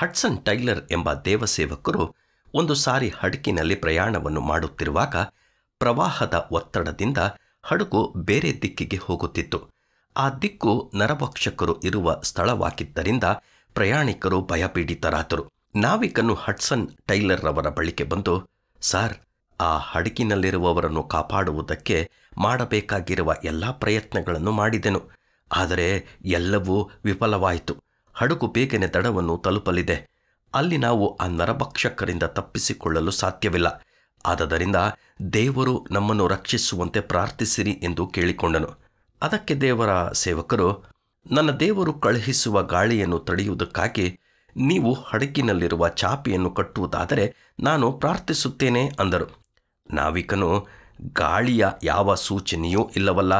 Hudson tailor ಎಂಬ ದೇವಸೇವಕರು ಒಂದು ಸಾರಿ ಹಡಕಿನಲ್ಲಿ ಪ್ರಯಾಣವನ್ನು ಮಾಡುತ್ತಿರುವಾಗ ಪ್ರವಾಹದ ಒತ್ತಡದಿಂದ ಹಡಗು ಬೇರೆ ದಿಕ್ಕಿಗೆ ಹೋಗುತ್ತಿತ್ತು ಆ ದಿಕ್ಕು ನರಭಕ್ಷಕರು ಇರುವ ಸ್ಥಳವಾಗಿದ್ದರಿಂದ ಪ್ರಯಾಣಿಕರು ಭಯಪೀಡಿತರಾದರು ನಾವಿಕನು ಹಡ್ಸನ್ ರವರ ಬಳಿಕೆ ಬಂದು ಸಾರ್ ಆ ಹಡಗಿನಲ್ಲಿರುವವರನ್ನು ಕಾಪಾಡುವುದಕ್ಕೆ ಮಾಡಬೇಕಾಗಿರುವ ಎಲ್ಲ ಪ್ರಯತ್ನಗಳನ್ನು ಮಾಡಿದೆನು ಆದರೆ ಎಲ್ಲವೂ ವಿಫಲವಾಯಿತು ಹಡಗು ಬೇಗನೆ ದಡವನ್ನು ತಲುಪಲಿದೆ ಅಲ್ಲಿ ನಾವು ಆ ನರಭಕ್ಷಕರಿಂದ ತಪ್ಪಿಸಿಕೊಳ್ಳಲು ಸಾಧ್ಯವಿಲ್ಲ ಆದ್ದರಿಂದ ದೇವರು ನಮ್ಮನ್ನು ರಕ್ಷಿಸುವಂತೆ ಪ್ರಾರ್ಥಿಸಿರಿ ಎಂದು ಕೇಳಿಕೊಂಡನು ಅದಕ್ಕೆ ದೇವರ ಸೇವಕರು ನನ್ನ ದೇವರು ಕಳುಹಿಸುವ ಗಾಳಿಯನ್ನು ತಡೆಯುವುದಕ್ಕಾಗಿ ನೀವು ಹಡಗಿನಲ್ಲಿರುವ ಚಾಪಿಯನ್ನು ಕಟ್ಟುವುದಾದರೆ ನಾನು ಪ್ರಾರ್ಥಿಸುತ್ತೇನೆ ಅಂದರು ನಾವಿಕನು ಗಾಳಿಯ ಯಾವ ಸೂಚನೆಯೂ ಇಲ್ಲವಲ್ಲ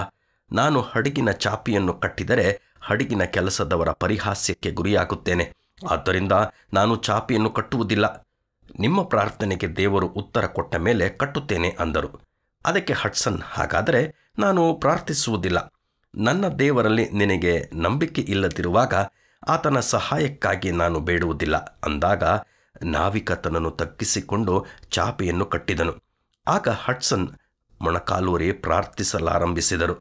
ನಾನು ಹಡಗಿನ ಚಾಪಿಯನ್ನು ಕಟ್ಟಿದರೆ ಹಡಗಿನ ಕೆಲಸದವರ ಪರಿಹಾಸ್ಯಕ್ಕೆ ಗುರಿಯಾಗುತ್ತೇನೆ ಆದ್ದರಿಂದ ನಾನು ಚಾಪೆಯನ್ನು ಕಟ್ಟುವುದಿಲ್ಲ ನಿಮ್ಮ ಪ್ರಾರ್ಥನೆಗೆ ದೇವರು ಉತ್ತರ ಕೊಟ್ಟ ಮೇಲೆ ಕಟ್ಟುತ್ತೇನೆ ಅಂದರು ಅದಕ್ಕೆ ಹಟ್ಸನ್ ಹಾಗಾದರೆ ನಾನು ಪ್ರಾರ್ಥಿಸುವುದಿಲ್ಲ ನನ್ನ ದೇವರಲ್ಲಿ ನಿನಗೆ ನಂಬಿಕೆ ಇಲ್ಲದಿರುವಾಗ ಆತನ ಸಹಾಯಕ್ಕಾಗಿ ನಾನು ಬೇಡುವುದಿಲ್ಲ ಅಂದಾಗ ನಾವಿಕತನನ್ನು ತಗ್ಗಿಸಿಕೊಂಡು ಚಾಪೆಯನ್ನು ಕಟ್ಟಿದನು ಆಗ ಹಟ್ಸನ್ ಮೊಣಕಾಲೂರಿ ಪ್ರಾರ್ಥಿಸಲಾರಂಭಿಸಿದರು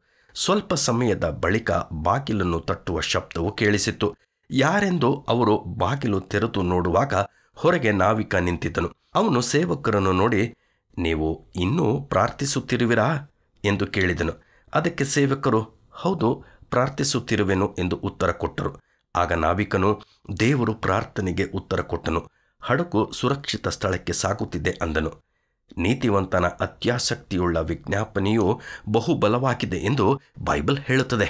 ಸ್ವಲ್ಪ ಸಮಯದ ಬಳಿಕ ಬಾಗಿಲನ್ನು ತಟ್ಟುವ ಶಬ್ದವು ಕೇಳಿಸಿತ್ತು ಯಾರೆಂದು ಅವರು ಬಾಗಿಲು ತೆರೆದು ನೋಡುವಾಗ ಹೊರಗೆ ನಾವಿಕ ನಿಂತಿದ್ದನು ಅವನು ಸೇವಕರನ್ನು ನೋಡಿ ನೀವು ಇನ್ನೂ ಪ್ರಾರ್ಥಿಸುತ್ತಿರುವಿರಾ ಎಂದು ಕೇಳಿದನು ಅದಕ್ಕೆ ಸೇವಕರು ಹೌದು ಪ್ರಾರ್ಥಿಸುತ್ತಿರುವೆನು ಎಂದು ಉತ್ತರ ಕೊಟ್ಟರು ಆಗ ನಾವಿಕನು ದೇವರು ಪ್ರಾರ್ಥನೆಗೆ ಉತ್ತರ ಕೊಟ್ಟನು ಹಡಕು ಸುರಕ್ಷಿತ ಸ್ಥಳಕ್ಕೆ ಸಾಗುತ್ತಿದೆ ಅಂದನು ನೀತಿವಂತನ ಅತ್ಯಾಸಕ್ತಿಯುಳ್ಳ ವಿಜ್ಞಾಪನೆಯು ಬಹುಬಲವಾಗಿದೆ ಎಂದು ಬೈಬಲ್ ಹೇಳುತ್ತದೆ